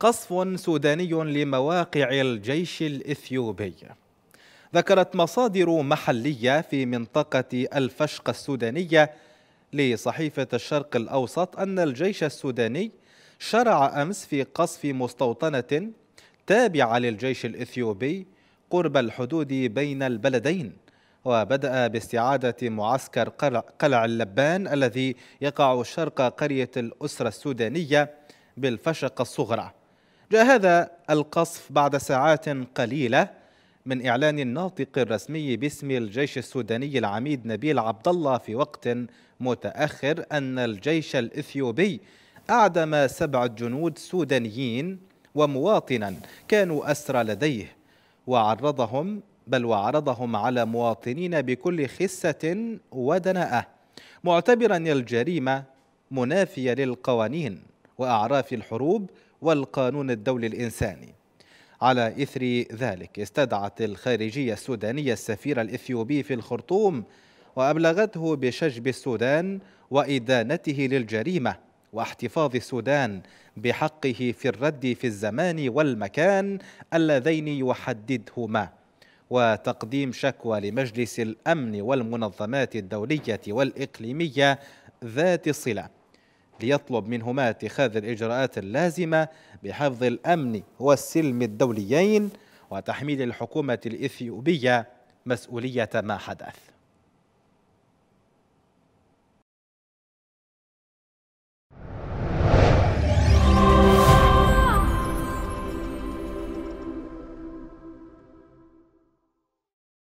قصف سوداني لمواقع الجيش الإثيوبي ذكرت مصادر محلية في منطقة الفشق السودانية لصحيفة الشرق الأوسط أن الجيش السوداني شرع أمس في قصف مستوطنة تابعة للجيش الإثيوبي قرب الحدود بين البلدين وبدأ باستعادة معسكر قلع اللبان الذي يقع شرق قرية الأسرة السودانية بالفشق الصغرى جاء هذا القصف بعد ساعات قليلة من إعلان الناطق الرسمي باسم الجيش السوداني العميد نبيل عبد الله في وقت متأخر أن الجيش الإثيوبي أعدم سبعة جنود سودانيين ومواطنا كانوا أسرى لديه وعرضهم بل وعرضهم على مواطنين بكل خسة ودناءة معتبرا الجريمة منافية للقوانين وأعراف الحروب والقانون الدولي الإنساني على إثر ذلك استدعت الخارجية السودانية السفير الإثيوبي في الخرطوم وأبلغته بشجب السودان وإدانته للجريمة واحتفاظ السودان بحقه في الرد في الزمان والمكان اللذين يحددهما وتقديم شكوى لمجلس الأمن والمنظمات الدولية والإقليمية ذات الصلة ليطلب منهما اتخاذ الإجراءات اللازمة بحفظ الأمن والسلم الدوليين وتحميل الحكومة الإثيوبية مسؤولية ما حدث